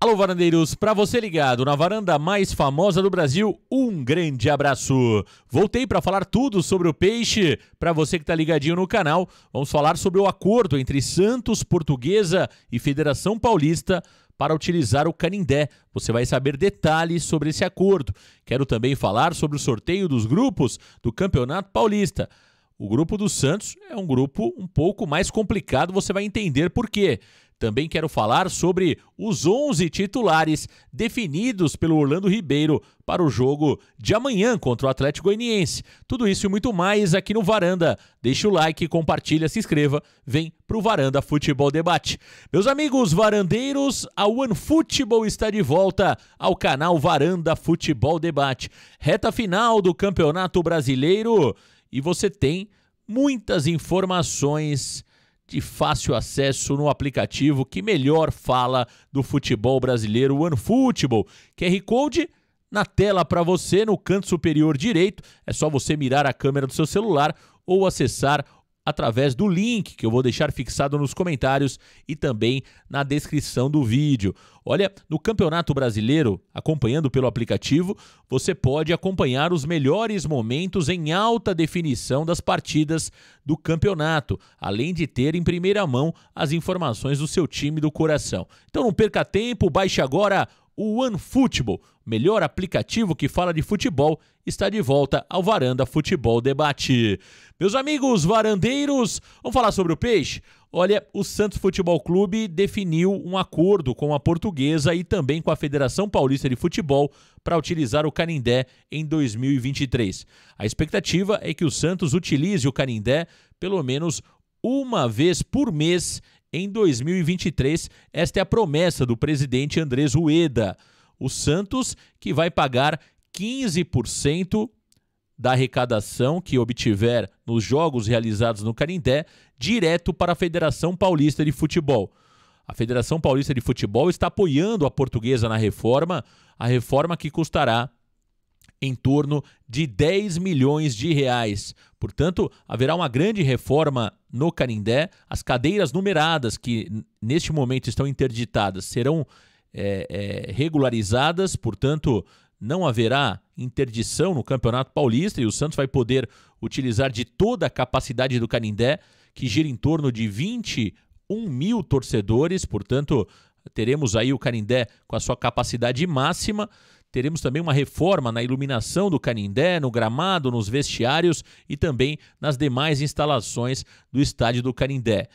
Alô, varandeiros, para você ligado na varanda mais famosa do Brasil, um grande abraço. Voltei para falar tudo sobre o peixe. Para você que está ligadinho no canal, vamos falar sobre o acordo entre Santos Portuguesa e Federação Paulista para utilizar o Canindé. Você vai saber detalhes sobre esse acordo. Quero também falar sobre o sorteio dos grupos do Campeonato Paulista. O grupo do Santos é um grupo um pouco mais complicado, você vai entender por quê. Também quero falar sobre os 11 titulares definidos pelo Orlando Ribeiro para o jogo de amanhã contra o Atlético Goianiense. Tudo isso e muito mais aqui no Varanda. Deixa o like, compartilha, se inscreva, vem pro Varanda Futebol Debate. Meus amigos varandeiros, a OneFootball está de volta ao canal Varanda Futebol Debate. Reta final do Campeonato Brasileiro e você tem muitas informações de fácil acesso no aplicativo que melhor fala do futebol brasileiro, o OneFootball. QR Code na tela para você, no canto superior direito. É só você mirar a câmera do seu celular ou acessar através do link que eu vou deixar fixado nos comentários e também na descrição do vídeo. Olha, no Campeonato Brasileiro, acompanhando pelo aplicativo, você pode acompanhar os melhores momentos em alta definição das partidas do campeonato, além de ter em primeira mão as informações do seu time do coração. Então não perca tempo, baixe agora o OneFootball melhor aplicativo que fala de futebol, está de volta ao Varanda Futebol Debate. Meus amigos varandeiros, vamos falar sobre o peixe? Olha, o Santos Futebol Clube definiu um acordo com a Portuguesa e também com a Federação Paulista de Futebol para utilizar o Canindé em 2023. A expectativa é que o Santos utilize o Canindé pelo menos uma vez por mês em 2023. Esta é a promessa do presidente Andrés Rueda. O Santos que vai pagar 15% da arrecadação que obtiver nos jogos realizados no Carindé direto para a Federação Paulista de Futebol. A Federação Paulista de Futebol está apoiando a portuguesa na reforma, a reforma que custará em torno de 10 milhões de reais. Portanto, haverá uma grande reforma no Canindé. As cadeiras numeradas que neste momento estão interditadas serão é, é, regularizadas, portanto, não haverá interdição no Campeonato Paulista e o Santos vai poder utilizar de toda a capacidade do Canindé, que gira em torno de 21 mil torcedores, portanto, teremos aí o Canindé com a sua capacidade máxima. Teremos também uma reforma na iluminação do Canindé, no gramado, nos vestiários e também nas demais instalações do estádio do Canindé.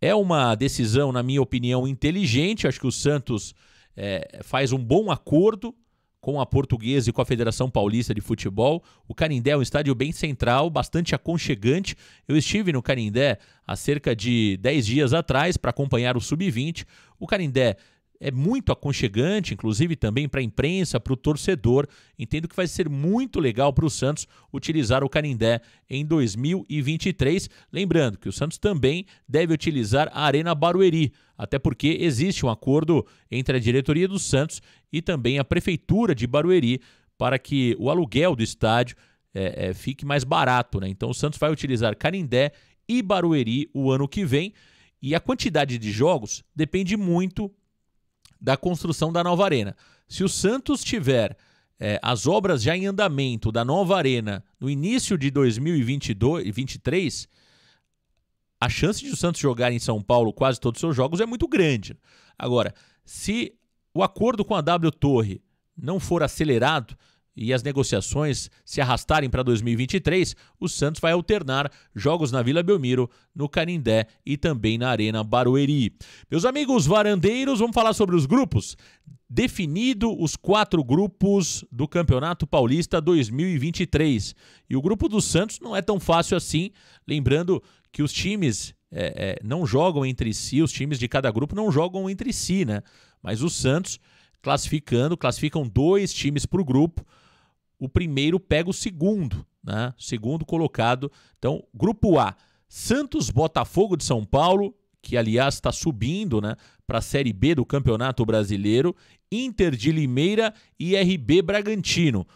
É uma decisão, na minha opinião, inteligente. Acho que o Santos é, faz um bom acordo com a Portuguesa e com a Federação Paulista de Futebol. O Carindé é um estádio bem central, bastante aconchegante. Eu estive no Carindé há cerca de 10 dias atrás para acompanhar o Sub-20. O Carindé é muito aconchegante, inclusive também para a imprensa, para o torcedor. Entendo que vai ser muito legal para o Santos utilizar o Canindé em 2023. Lembrando que o Santos também deve utilizar a Arena Barueri, até porque existe um acordo entre a diretoria do Santos e também a prefeitura de Barueri para que o aluguel do estádio é, é, fique mais barato. Né? Então o Santos vai utilizar Canindé e Barueri o ano que vem. E a quantidade de jogos depende muito da construção da nova arena. Se o Santos tiver é, as obras já em andamento da nova arena no início de 2023, a chance de o Santos jogar em São Paulo quase todos os seus jogos é muito grande. Agora, se o acordo com a W Torre não for acelerado, e as negociações se arrastarem para 2023, o Santos vai alternar jogos na Vila Belmiro, no Canindé e também na Arena Barueri. Meus amigos varandeiros, vamos falar sobre os grupos. Definido os quatro grupos do Campeonato Paulista 2023. E o grupo do Santos não é tão fácil assim, lembrando que os times é, é, não jogam entre si, os times de cada grupo não jogam entre si, né? Mas o Santos classificando, classificam dois times para o grupo o primeiro pega o segundo, né? Segundo colocado. Então, grupo A, Santos Botafogo de São Paulo, que aliás está subindo, né, para a Série B do Campeonato Brasileiro, Inter de Limeira e RB Bragantino.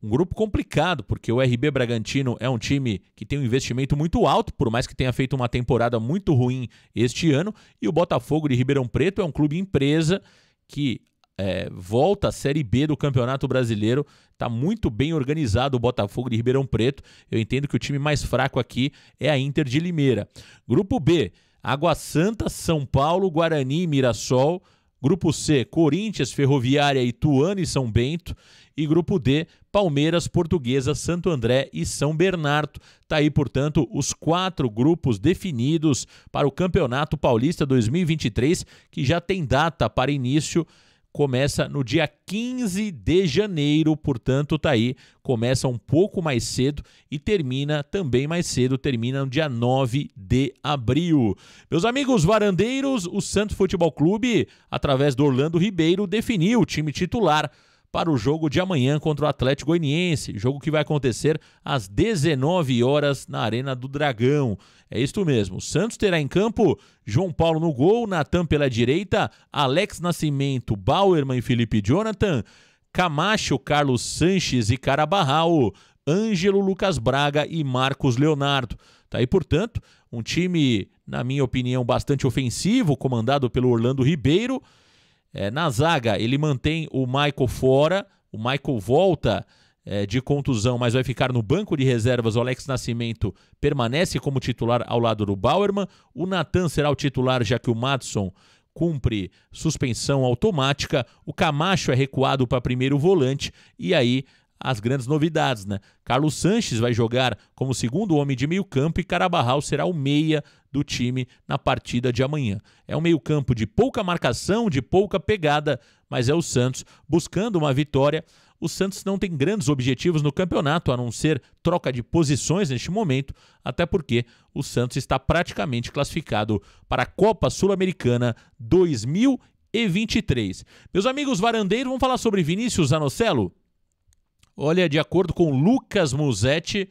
Um grupo complicado, porque o RB Bragantino é um time que tem um investimento muito alto, por mais que tenha feito uma temporada muito ruim este ano, e o Botafogo de Ribeirão Preto é um clube empresa que é, volta à Série B do Campeonato Brasileiro. Está muito bem organizado o Botafogo de Ribeirão Preto. Eu entendo que o time mais fraco aqui é a Inter de Limeira. Grupo B: Água Santa, São Paulo, Guarani e Mirassol. Grupo C: Corinthians, Ferroviária, Ituano e São Bento. E grupo D: Palmeiras, Portuguesa, Santo André e São Bernardo. Tá aí, portanto, os quatro grupos definidos para o Campeonato Paulista 2023, que já tem data para início começa no dia 15 de janeiro, portanto, tá aí, começa um pouco mais cedo e termina também mais cedo, termina no dia 9 de abril. Meus amigos varandeiros, o Santos Futebol Clube, através do Orlando Ribeiro, definiu o time titular para o jogo de amanhã contra o Atlético Goianiense, jogo que vai acontecer às 19 horas na Arena do Dragão. É isto mesmo. O Santos terá em campo João Paulo no gol, Natan pela direita, Alex Nascimento, Bauerman e Felipe Jonathan, Camacho, Carlos Sanches e Carabarral, Ângelo Lucas Braga e Marcos Leonardo. Tá aí, portanto, um time, na minha opinião, bastante ofensivo, comandado pelo Orlando Ribeiro é, na zaga, ele mantém o Michael fora, o Michael volta é, de contusão, mas vai ficar no banco de reservas. O Alex Nascimento permanece como titular ao lado do Bauerman. O Natan será o titular, já que o Matson cumpre suspensão automática. O Camacho é recuado para primeiro volante. E aí as grandes novidades, né? Carlos Sanches vai jogar como segundo homem de meio campo e Carabarral será o meia do time na partida de amanhã. É um meio-campo de pouca marcação, de pouca pegada, mas é o Santos buscando uma vitória. O Santos não tem grandes objetivos no campeonato, a não ser troca de posições neste momento, até porque o Santos está praticamente classificado para a Copa Sul-Americana 2023. Meus amigos varandeiros, vamos falar sobre Vinícius Anocelo? Olha, de acordo com Lucas Musetti,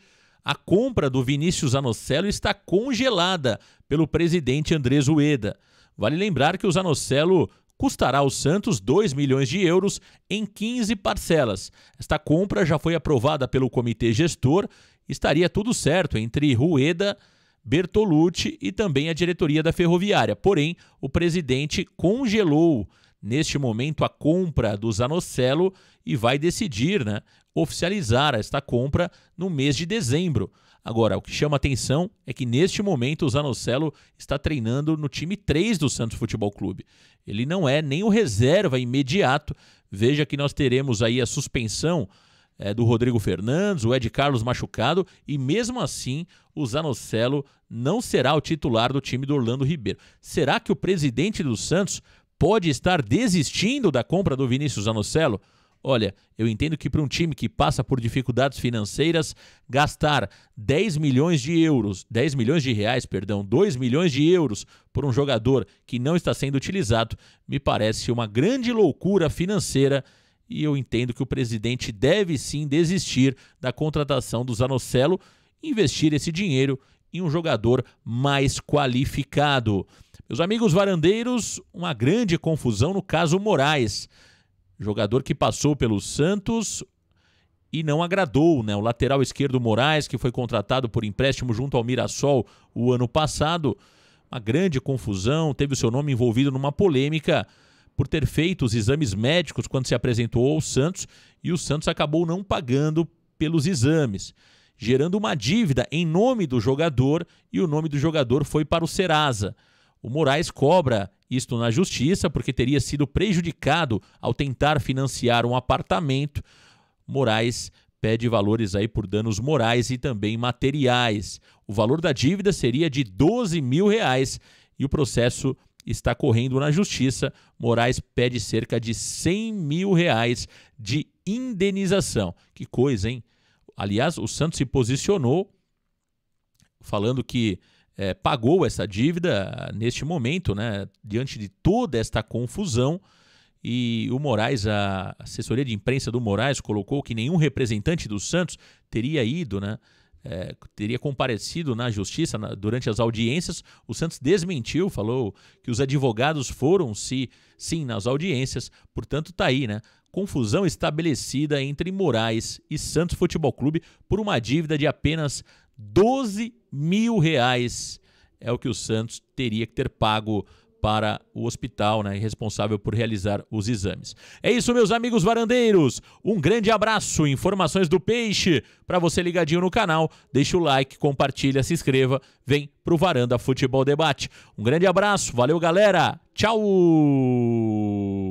a compra do Vinícius Anocelo está congelada pelo presidente Andrés Ueda. Vale lembrar que o Zanocelo custará ao Santos 2 milhões de euros em 15 parcelas. Esta compra já foi aprovada pelo comitê gestor, estaria tudo certo entre Rueda, Bertolucci e também a diretoria da Ferroviária. Porém, o presidente congelou neste momento a compra do Zanocelo e vai decidir, né, oficializar esta compra no mês de dezembro. Agora, o que chama atenção é que neste momento o Zanocelo está treinando no time 3 do Santos Futebol Clube. Ele não é nem o reserva imediato. Veja que nós teremos aí a suspensão é, do Rodrigo Fernandes, o Ed Carlos machucado, e mesmo assim o Zanocelo não será o titular do time do Orlando Ribeiro. Será que o presidente do Santos pode estar desistindo da compra do Vinícius Anocelo? Olha, eu entendo que para um time que passa por dificuldades financeiras, gastar 10 milhões de euros, 10 milhões de reais, perdão, 2 milhões de euros por um jogador que não está sendo utilizado, me parece uma grande loucura financeira e eu entendo que o presidente deve sim desistir da contratação do Zanocelo, investir esse dinheiro um jogador mais qualificado. Meus amigos varandeiros, uma grande confusão no caso Moraes, jogador que passou pelo Santos e não agradou, né? O lateral esquerdo Moraes, que foi contratado por empréstimo junto ao Mirassol o ano passado, uma grande confusão, teve o seu nome envolvido numa polêmica por ter feito os exames médicos quando se apresentou ao Santos e o Santos acabou não pagando pelos exames gerando uma dívida em nome do jogador e o nome do jogador foi para o Serasa. O Moraes cobra isto na justiça porque teria sido prejudicado ao tentar financiar um apartamento. Moraes pede valores aí por danos morais e também materiais. O valor da dívida seria de 12 mil reais e o processo está correndo na justiça. Moraes pede cerca de 100 mil reais de indenização. Que coisa, hein? Aliás, o Santos se posicionou falando que é, pagou essa dívida ah, neste momento, né, diante de toda esta confusão. E o Moraes, a assessoria de imprensa do Moraes, colocou que nenhum representante do Santos teria ido, né, é, teria comparecido na justiça na, durante as audiências. O Santos desmentiu, falou que os advogados foram, se sim, nas audiências. Portanto, está aí, né? confusão estabelecida entre Moraes e Santos Futebol Clube por uma dívida de apenas 12 mil reais. É o que o Santos teria que ter pago para o hospital, né, responsável por realizar os exames. É isso, meus amigos varandeiros. Um grande abraço, informações do peixe para você ligadinho no canal. Deixa o like, compartilha, se inscreva, vem pro Varanda Futebol Debate. Um grande abraço, valeu galera. Tchau.